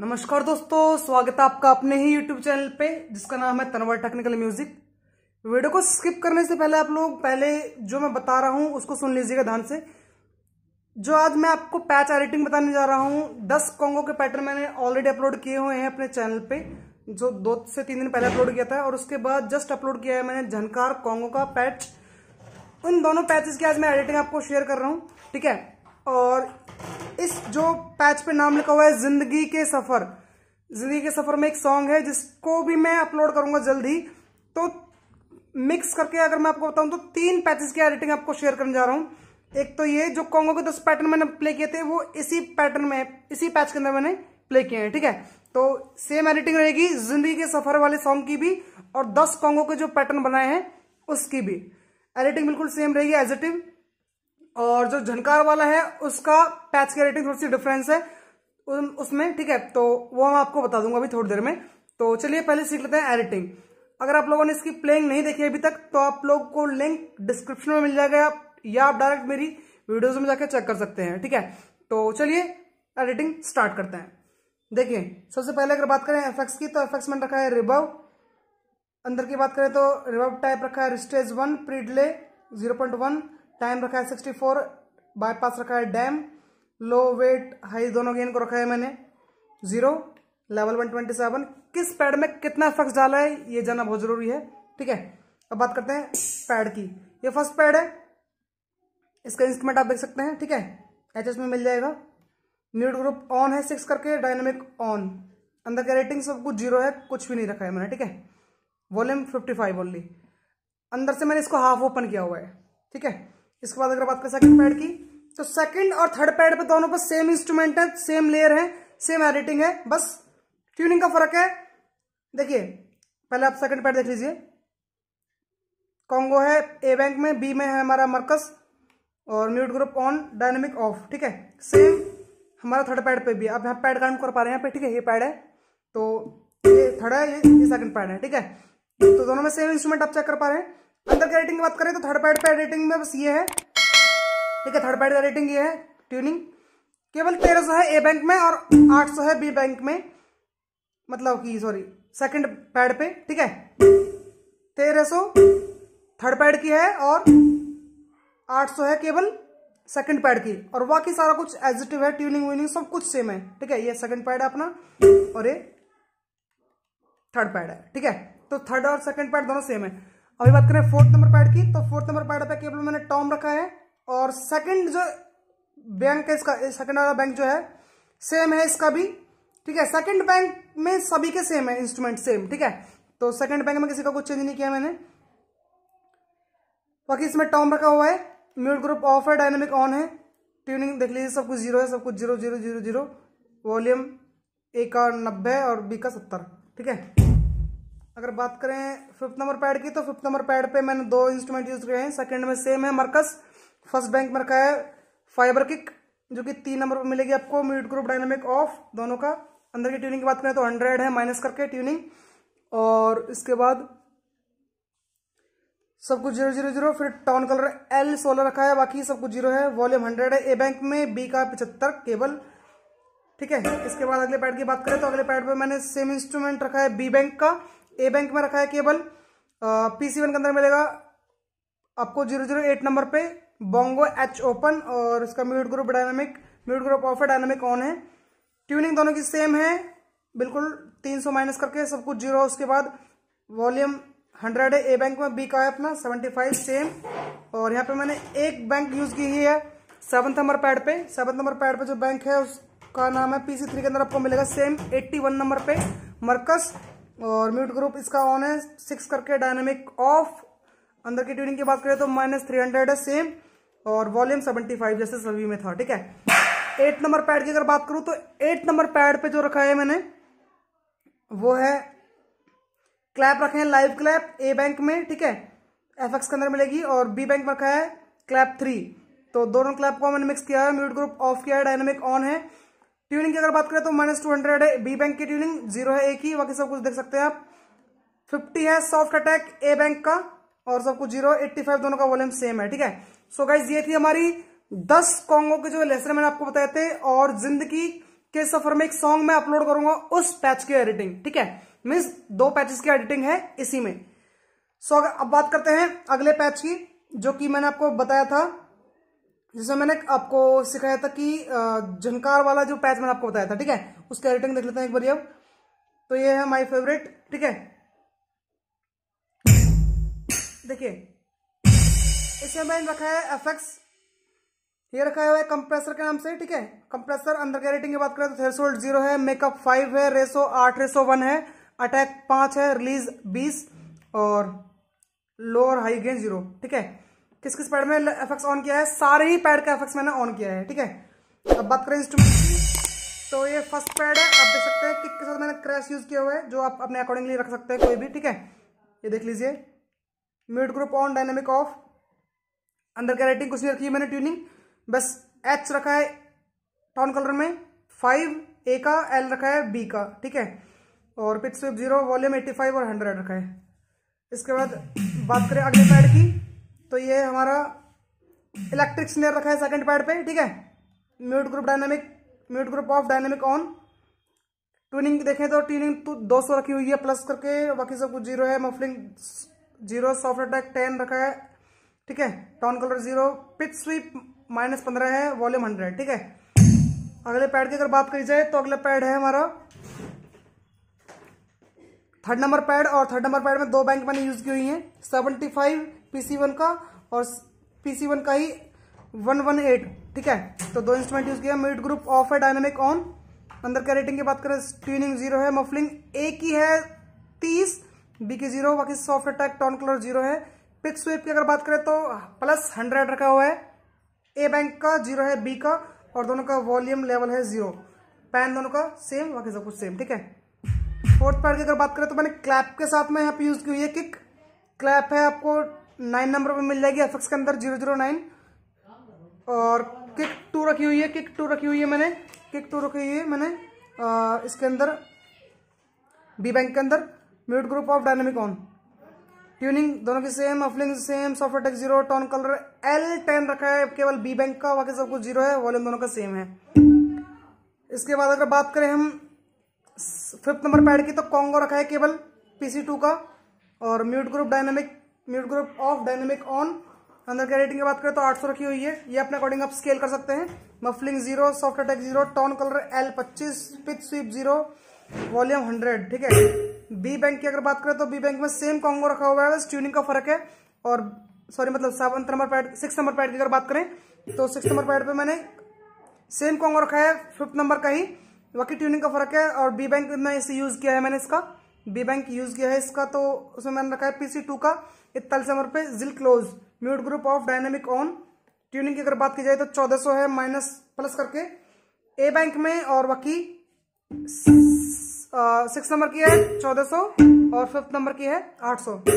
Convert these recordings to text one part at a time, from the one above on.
नमस्कार दोस्तों स्वागत है आपका अपने ही यूट्यूब चैनल पे जिसका नाम है तनवर टेक्निकल म्यूजिक वीडियो को स्किप करने से पहले आप लोग पहले जो मैं बता रहा हूँ उसको सुन लीजिएगा ध्यान से जो आज मैं आपको पैच एडिटिंग बताने जा रहा हूँ दस कॉन्गो के पैटर्न मैंने ऑलरेडी अपलोड किए हुए हैं अपने चैनल पे जो दो से तीन दिन पहले अपलोड किया था और उसके बाद जस्ट अपलोड किया है मैंने झनकार कॉन्गो का पैच उन दोनों पैचेस की आज मैं एडिटिंग आपको शेयर कर रहा हूँ ठीक है और इस जो पैच पे नाम लिखा हुआ है जिंदगी के सफर जिंदगी के सफर में एक सॉन्ग है जिसको भी मैं अपलोड करूंगा जल्दी तो मिक्स करके अगर मैं आपको बताऊं तो तीन पैचेस की एडिटिंग आपको शेयर करने जा रहा हूं एक तो ये जो कॉन्गो के दस पैटर्न मैंने प्ले किए थे वो इसी पैटर्न में इसी पैच के अंदर मैंने प्ले किए हैं ठीक है तो सेम एडिटिंग रहेगी जिंदगी के सफर वाले सॉन्ग की भी और दस कॉन्गो के जो पैटर्न बनाए हैं उसकी भी एडिटिंग बिल्कुल सेम रहेगी एजिटिव और जो झनकार वाला है उसका पैच की रेटिंग थोड़ी सी डिफरेंस है उसमें ठीक है तो वो मैं आपको बता दूंगा अभी थोड़ी देर में तो चलिए पहले सीख लेते हैं एडिटिंग अगर आप लोगों ने इसकी प्लेइंग नहीं देखी अभी तक तो आप लोग को लिंक डिस्क्रिप्शन में मिल जाएगा या आप डायरेक्ट मेरी वीडियोज में जाकर चेक कर सकते हैं ठीक है तो चलिए एडिटिंग स्टार्ट करते हैं देखिए सबसे पहले अगर बात करें एफएक्स की तो एफएक्स मैंने रखा है रिबव अंदर की बात करें तो रिबव टाइप रखा है रिस्टेज one predelay zero point one time रखा है सिक्सटी फोर बाईपास रखा है डैम लो वेट हाई दोनों गेन को रखा है मैंने zero level one twenty seven किस पैड में कितना इफेक्ट डाला है ये जानना बहुत जरूरी है ठीक है अब बात करते हैं पैड की ये फर्स्ट पैड है इसका इंस्ट्रूमेंट आप देख सकते हैं ठीक है एच में मिल जाएगा म्यूट ग्रुप ऑन है सिक्स करके डायनामिक ऑन अंदर के रेटिंग सब कुछ जीरो है कुछ भी नहीं रखा है मैंने ठीक है वॉल्यूम फिफ्टी फाइव ओनली अंदर से मैंने इसको हाफ ओपन किया हुआ है ठीक है इसके बाद अगर बात करें सेकंड पैड की तो सेकंड और थर्ड पैड पे दोनों पर सेम इंस्ट्रूमेंट है सेम लेयर है सेम एडिटिंग है बस ट्यूनिंग का फर्क है देखिए पहले आप सेकंड पैड देख लीजिए कॉन्गो है ए बैंक में बी में है हमारा मर्कस और mute group on dynamic off ठीक है सेम हमारा थर्ड पैड पे भी आप यहाँ पैड काम कर पा रहे हैं यहाँ पे ठीक है ये पैड है तो ये थर्ड है ये सेकंड पैड है ठीक है तो दोनों में सेम इंस्ट्रूमेंट आप चेक कर पा रहे हैं अंदर की रेटिंग की बात करें तो थर्ड पैड पे रेटिंग में बस ये है ठीक है थर्ड पैड का रेटिंग ये है ट्यूनिंग केवल तेरह सौ है ए बैंक में और आठ सौ है बी बैंक में मतलब कि सॉरी सेकंड पैड पे ठीक है तेरह सो थर्ड पैड की है और आठ सौ है केवल सेकंड पैड की और बाकी सारा कुछ एजिटिव है ट्यूनिंग व्यूनिंग सब कुछ सेम है ठीक है ये सेकंड पैड है अपना और ये थर्ड पैड है ठीक है तो थर्ड और सेकंड पैड दोनों सेम है अभी बात करें फोर्थ नंबर पैड की तो फोर्थ नंबर पैड पे केवल मैंने टॉम रखा है और सेकंड जो बैंक है इसका सेकंड वाला बैंक जो है सेम है इसका भी ठीक है सेकंड बैंक में सभी के सेम है इंस्ट्रूमेंट सेम ठीक है तो सेकंड बैंक में किसी का कुछ चेंज नहीं किया मैंने बाकी इसमें टॉम रखा हुआ है म्यूट ग्रुप ऑफ है डायनेमिक ऑन है ट्यूनिंग देख लीजिए सब कुछ जीरो है सब कुछ zero zero zero zero volume A का नब्बे और बी का सत्तर ठीक है अगर बात करें फिफ्थ नंबर पैड की तो फिफ्थ नंबर पैड पे मैंने दो इंस्ट्रूमेंट यूज किए हैं सेकंड में सेम है मरकस फर्स्ट बैंक में रखा है फाइबर किक जो कि तीन नंबर पर मिलेगी आपको म्यूट ग्रुप डायनामिक ऑफ दोनों का अंदर की ट्यूनिंग की बात करें तो हंड्रेड है माइनस करके ट्यूनिंग और इसके बाद सब कुछ जीरो जीरो जीरो फिर टाउन कलर एल सोलह रखा है बाकी सब कुछ जीरो है वॉल्यूम हंड्रेड है ए बैंक में बी का पिछहत्तर केबल ठीक है इसके बाद अगले पैड की बात करें तो अगले पैड पर मैंने सेम इंस्ट्रूमेंट रखा है बी बैंक का ए बैंक में रखा है केबल पी सी वन के अंदर मिलेगा आपको जीरो जीरो एट नंबर पे बोंगो एच ओपन और इसका mute group dynamic mute group off है डायनामिक ऑन है ट्यूनिंग दोनों की सेम है बिल्कुल तीन सौ माइनस करके सब कुछ जीरो उसके बाद वॉल्यूम हंड्रेड है ए बैंक में बी का है अपना सेवेंटी फाइव सेम और यहाँ पे मैंने एक बैंक यूज की ही है सेवन्थ नंबर पैड पे सेवन्थ नंबर पैड पे जो बैंक है उसका नाम है पीसी थ्री के अंदर आपको मिलेगा सेम एट्टी वन नंबर पे मरकस और म्यूट ग्रुप इसका ऑन है सिक्स करके डायनामिक ऑफ अंदर की ट्यूनिंग की बात करें तो माइनस थ्री हंड्रेड है सेम और वॉल्यूम सेवेंटी फाइव जैसे सभी में था ठीक है एट नंबर पैड की अगर बात करूं तो एट नंबर पैड पे जो रखा है मैंने वो है क्लैप रखे हैं लाइव क्लैप ए बैंक में ठीक है एफ एक्स के अंदर मिलेगी और बी बैंक रखा है क्लैप थ्री तो दोनों क्लैप को मैंने मिक्स किया है म्यूट ग्रुप ऑफ किया है डायनामिक ऑन है ट्यूनिंग की अगर बात करें तो माइनस टू हंड्रेड है बी बैंक की ट्यूनिंग जीरो है एक ही बाकी सब कुछ देख सकते हैं आप फिफ्टी है सॉफ्ट अटैक ए बैंक का और सब कुछ जीरो एट्टी फाइव दोनों का वॉल्यूम सेम है ठीक है सो गाइज ये थी हमारी दस कॉन्गो के जो लेसन मैंने आपको बताए थे और जिंदगी के सफर में एक सॉन्ग मैं अपलोड करूंगा उस पैच की एडिटिंग ठीक है मीन्स दो पैचेस की एडिटिंग है इसी में सो so, अब बात करते हैं अगले पैच की जो कि मैंने आपको बताया था जिसमें मैंने आपको सिखाया था कि झनकार वाला जो पैच मैंने आपको बताया था ठीक है उसका रेटिंग देख लेते हैं एक बार अब तो ये है माई फेवरेट ठीक है देखिए इसमें मैंने रखा है एफएक्स ये रखा हुआ है कंप्रेसर के नाम से ठीक है कंप्रेसर अंदर के रेटिंग की बात करें तो थे जीरो है मेकअप फाइव है रेसो आठ रेसो वन है अटैक पांच है रिलीज बीस और लोअर हाई गेन जीरो ठीक है किस किस पैड में एफ ऑन किया है सारे ही पैड का एफ मैंने ऑन किया है ठीक है अब बात करें इंस्ट्रूमेंट की तो ये फर्स्ट पैड है आप देख सकते हैं किक के साथ मैंने क्रैश यूज़ किया हुआ है जो आप अपने अकॉर्डिंगली रख सकते हैं कोई भी ठीक है ये देख लीजिए mute group on dynamic off अंदर क्या रेटिंग कुछ नहीं रखी है मैंने ट्यूनिंग बस एच रखा है टाउन कलर में फाइव ए का एल रखा है बी का ठीक है और पिक्स जीरो वॉल्यूम एट्टी और हंड्रेड रखा है इसके बाद बात करें अगले पैड की तो ये हमारा इलेक्ट्रिक स्नेर रखा है सेकंड पैड पे ठीक है mute group dynamic mute group off dynamic on tuning देखें तो ट्यूनिंग तो दो सौ रखी हुई है प्लस करके बाकी सब कुछ जीरो है muffling zero soft attack ten रखा है ठीक है tone colour zero pitch sweep minus पंद्रह है वॉल्यूम हंड्रेड ठीक है अगले पैड की अगर बात करी जाए तो अगला पैड है हमारा थर्ड नंबर पैड और थर्ड नंबर पैड में दो बैंक मैंने यूज की हुई है सेवेंटी फाइव पीसी वन का और पीसी वन का ही वन वन एट ठीक है तो दो इंस्ट्रूमेंट यूज किया मिड ग्रुप ऑफ है डायनामिक ऑन अंदर क्या रेटिंग की बात करें ट्यूनिंग जीरो है मफलिंग ए की है तीस बी की जीरो बाकी soft attack tone colour zero है पिक स्वेप की अगर बात करें तो प्लस हंड्रेड रखा हुआ है ए बैंक का जीरो है बी का और दोनों का वॉल्यूम लेवल है जीरो पैन दोनों का सेम बाकी सब कुछ सेम ठीक है फोर्थ पैड की अगर बात करें तो मैंने क्लैप के साथ में यहाँ पे यूज की हुई है किक क्लैप है आपको नाइन नंबर पे मिल जाएगी एफ के अंदर जीरो जीरो नाइन और किक टू रखी हुई है किक टू रखी हुई है मैंने किक टू रखी हुई है मैंने आ, इसके अंदर बी बैंक के अंदर mute group off dynamic on tuning दोनों की same muffling same soft attack zero tone colour L ten रखा है केवल बी बैंक का बाकी सब कुछ जीरो है वॉल्यूम दोनों का सेम है इसके बाद अगर बात करें हम फिफ्थ नंबर पैड की तो कॉन्गो रखा है केवल पीसी टू का और mute group dynamic mute group off dynamic on अंदर के रेटिंग की बात करें तो 800 रखी हुई है ये अपने अकॉर्डिंग आप स्केल कर सकते हैं muffling zero soft attack zero tone colour L पच्चीस pitch sweep zero volume hundred ठीक है बी बैंक की अगर बात करें तो बी बैंक में सेम कॉन्गो रखा हुआ है बस ट्यूनिंग का फर्क है और सॉरी मतलब सात नंबर पैड सिक्स नंबर पैड की अगर बात करें तो सिक्स नंबर पैड पर मैंने सेम कॉन्गो रखा है फिफ्थ नंबर का ही बाकी ट्यूनिंग का फर्क है और बी बैंक में इसे यूज़ किया है मैंने इसका बी बैंक यूज़ किया है इसका तो उसमें मैंने रखा है पीसी टू का इत्तल समर पे जिल close mute group off dynamic on tuning की अगर बात की जाए तो चौदह सौ है माइनस प्लस करके ए बैंक में और बाकी सिक्स नंबर की है चौदह सौ और फिफ्थ नंबर की है आठ सौ तो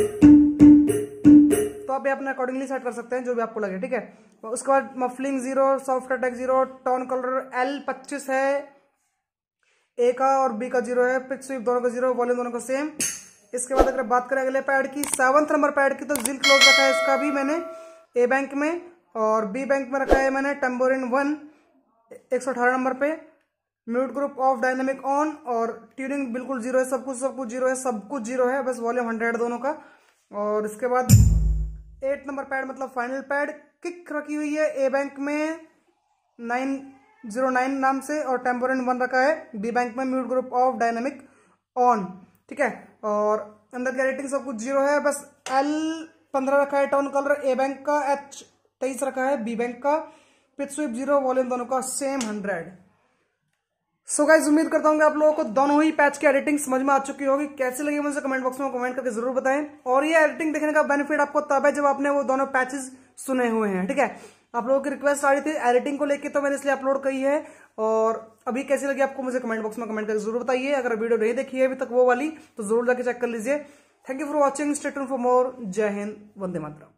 आप ये अपने अकॉर्डिंगली सेट कर सकते हैं जो भी आपको लगे ठीक है तो उसके बाद muffling zero soft attack zero tone colour L पच्चीस है ए का और बी का जीरो है पिक स्वीप दोनों का जीरो वॉल्यूम दोनों का सेम इसके बाद अगर बात करें अगले पैड की सेवंथ नंबर पैड की तो जिल क्लोज रखा है इसका भी मैंने ए बैंक में और बी बैंक में रखा है मैंने टेम्बोरिन वन एक सौ अठारह नंबर पे mute group off dynamic on और ट्यूनिंग बिल्कुल जीरो है सब कुछ सब कुछ जीरो है सब कुछ जीरो है बस वॉल्यूम हंड्रेड दोनों का और इसके बाद एट नंबर पैड मतलब फाइनल पैड किक रखी हुई है ए बैंक में नाइन जीरो नाइन नाम से और टेम्पोरिन वन रखा है बी बैंक में mute group off dynamic on ठीक है और अंदर की रेटिंग सब कुछ जीरो है बस एल पंद्रह रखा है टाउन कलर ए बैंक का एच तेईस रखा है बी बैंक का पिथ स्विप जीरो वॉल्यूम दोनों का सेम हंड्रेड सो गाइज उम्मीद करता हूँ कि आप लोगों को दोनों ही पैच की एडिटिंग समझ में आ चुकी होगी कैसे लगी मुझे कमेंट बॉक्स में कमेंट करके जरूर बताएं और ये एडिटिंग देखने का बेनिफिट आपको तब है जब आपने वो दोनों पैचेस सुने हुए हैं ठीक है आप लोगों की रिक्वेस्ट आ रही थी एडिटिंग को लेकर तो मैंने इसलिए अपलोड की है और अभी कैसी लगी आपको मुझे कमेंट बॉक्स में कमेंट करके जरूर बताइए अगर वीडियो नहीं देखी है अभी तक वो वाली तो जरूर जाके चेक कर लीजिए thank you for watching stay tuned for more जय हिंद वंदे मातरम